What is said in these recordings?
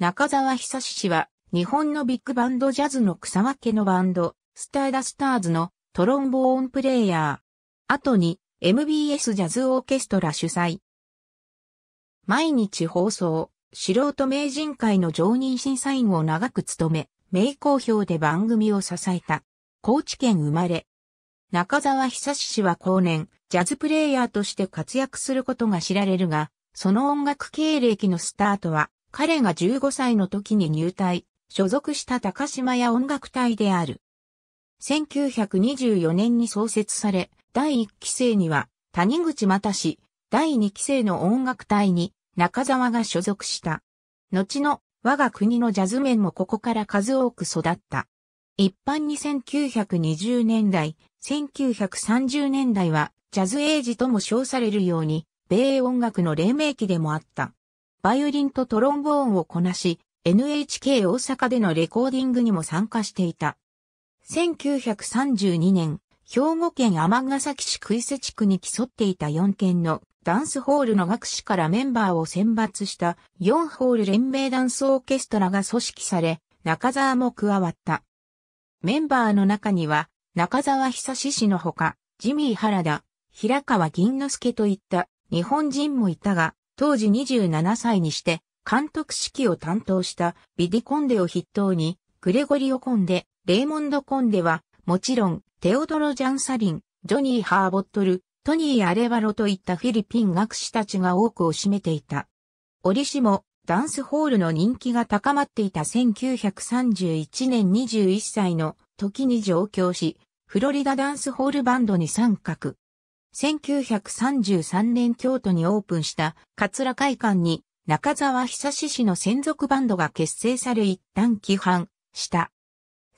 中沢久志氏は、日本のビッグバンドジャズの草分けのバンド、スターダスターズのトロンボーンプレイヤー。後に MBS ジャズオーケストラ主催。毎日放送、素人名人会の常任審査員を長く務め、名公評で番組を支えた。高知県生まれ。中沢久志氏は後年、ジャズプレイヤーとして活躍することが知られるが、その音楽経歴のスタートは、彼が15歳の時に入隊、所属した高島屋音楽隊である。1924年に創設され、第1期生には谷口又氏、第2期生の音楽隊に中沢が所属した。後の我が国のジャズ面もここから数多く育った。一般に1920年代、1930年代はジャズエイジとも称されるように、米音楽の黎明期でもあった。バイオリンとトロンボーンをこなし、NHK 大阪でのレコーディングにも参加していた。1932年、兵庫県ヶ崎市杭瀬地区に競っていた4県のダンスホールの学士からメンバーを選抜した4ホール連盟ダンスオーケストラが組織され、中沢も加わった。メンバーの中には、中沢久志氏のほか、ジミー原田、平川銀之助といった日本人もいたが、当時27歳にして監督指揮を担当したビディ・コンデを筆頭に、グレゴリオ・コンデ、レイモンド・コンデは、もちろん、テオドロ・ジャンサリン、ジョニー・ハーボットル、トニー・アレバロといったフィリピン学士たちが多くを占めていた。折しも、ダンスホールの人気が高まっていた1931年21歳の時に上京し、フロリダダンスホールバンドに参画。1933年京都にオープンした桂会館に中沢久志氏の専属バンドが結成され一旦規範した。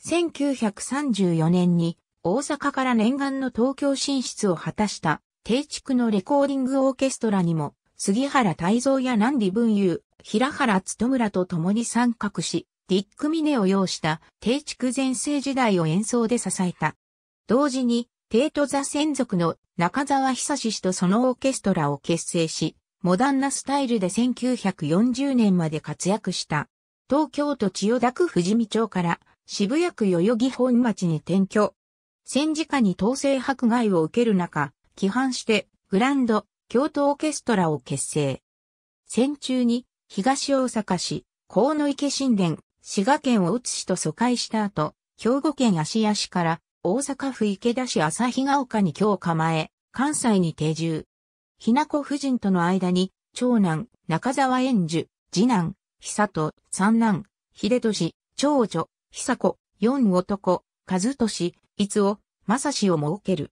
1934年に大阪から念願の東京進出を果たした定築のレコーディングオーケストラにも杉原太蔵や南里文雄、平原努村と共に参画し、ディック・ミネを要した定築前世時代を演奏で支えた。同時に帝都座専属の中沢久志氏とそのオーケストラを結成し、モダンなスタイルで1940年まで活躍した。東京都千代田区富士見町から渋谷区代々木本町に転居。戦時下に統制迫害を受ける中、規範してグランド京都オーケストラを結成。戦中に東大阪市、河野池神殿、滋賀県を打つ市と疎開した後、兵庫県芦屋市から大阪府池田市日が丘に今日構え、関西に定住。ひな子夫人との間に、長男、中沢円樹、次男、久人、三男、秀俊、長女、久子、四男、和俊、伊夫、正史を設ける。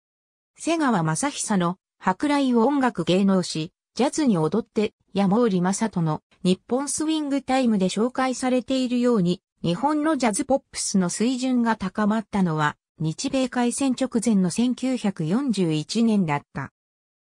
瀬川正久の、博来を音楽芸能し、ジャズに踊って、山織正人の日本スウィングタイムで紹介されているように、日本のジャズポップスの水準が高まったのは、日米開戦直前の1941年だった。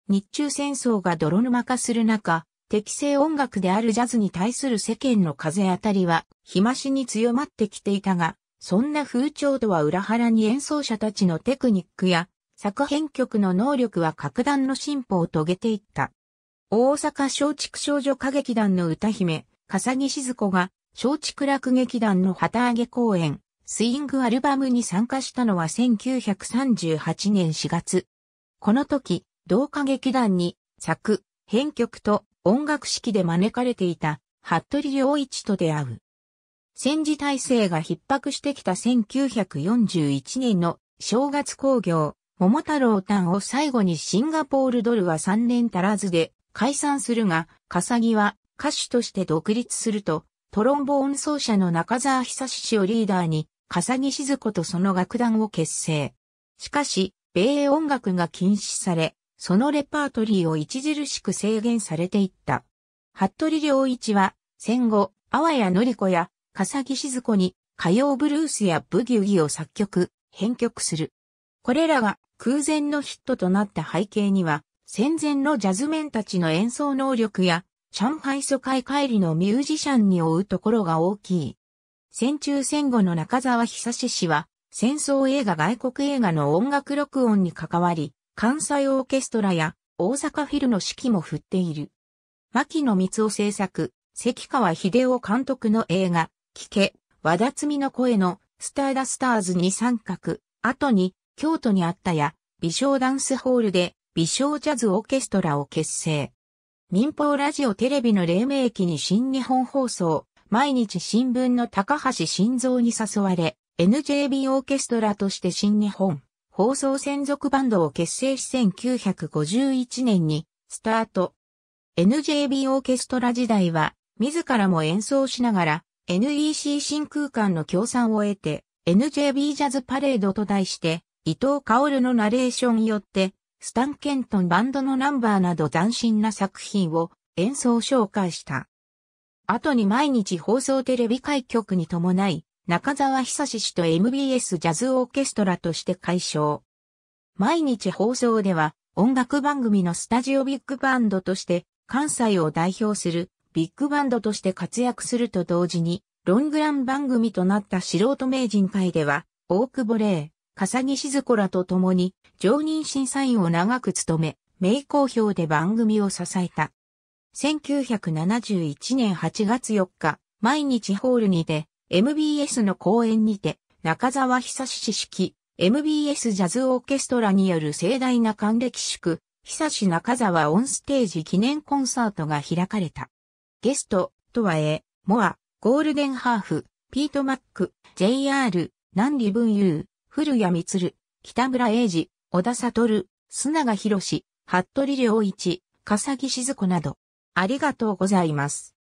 日中戦争が泥沼化する中、適正音楽であるジャズに対する世間の風当たりは、日増しに強まってきていたが、そんな風潮とは裏腹に演奏者たちのテクニックや作編曲の能力は格段の進歩を遂げていった。大阪松竹少女歌劇団の歌姫、笠木静子が、松竹楽劇団の旗揚げ公演、スイングアルバムに参加したのは1938年4月。この時、同歌劇団に作、編曲と音楽式で招かれていた服部良一と出会う。戦時体制が逼迫してきた1941年の正月工業、桃太郎丹を最後にシンガポールドルは3年足らずで解散するが、笠木は歌手として独立すると、トロンボーン奏者の中澤久志をリーダーに笠木静子とその楽団を結成。しかし、米英音楽が禁止され、そのレパートリーを著しく制限されていった。服部良一は、戦後、阿波谷のり子や、笠木静子に、歌謡ブルースやブギウギを作曲、編曲する。これらが空前のヒットとなった背景には、戦前のジャズメンたちの演奏能力や、上海疎開帰りのミュージシャンに追うところが大きい。戦中戦後の中沢久志氏は、戦争映画外国映画の音楽録音に関わり、関西オーケストラや大阪フィルの指揮も振っている。牧野光雄制作、関川秀夫監督の映画、聞け、和田摘の声のスターダスターズに参画、後に京都にあったや、美少ダンスホールで美少ジャズオーケストラを結成。民放ラジオテレビの黎明期に新日本放送、毎日新聞の高橋晋三に誘われ、NJB オーケストラとして新日本放送専属バンドを結成し1951年にスタート。NJB オーケストラ時代は自らも演奏しながら NEC 新空間の協賛を得て NJB ジャズパレードと題して伊藤薫のナレーションによってスタン・ケントンバンドのナンバーなど斬新な作品を演奏紹介した。後に毎日放送テレビ開局に伴い、中沢久志氏と MBS ジャズオーケストラとして解消。毎日放送では音楽番組のスタジオビッグバンドとして関西を代表するビッグバンドとして活躍すると同時にロングラン番組となった素人名人会では大久保玲、笠木静子らと共に常任審査員を長く務め、名好評で番組を支えた。1971年8月4日、毎日ホールにて、MBS の公演にて、中沢久志式、MBS ジャズオーケストラによる盛大な還暦祝、久志中沢オンステージ記念コンサートが開かれた。ゲスト、とはえ、モア、ゴールデンハーフ、ピート・マック、JR、南利文優、古谷光、北村英二、小田悟、砂賀博士、服部良一、笠木静子など。ありがとうございます。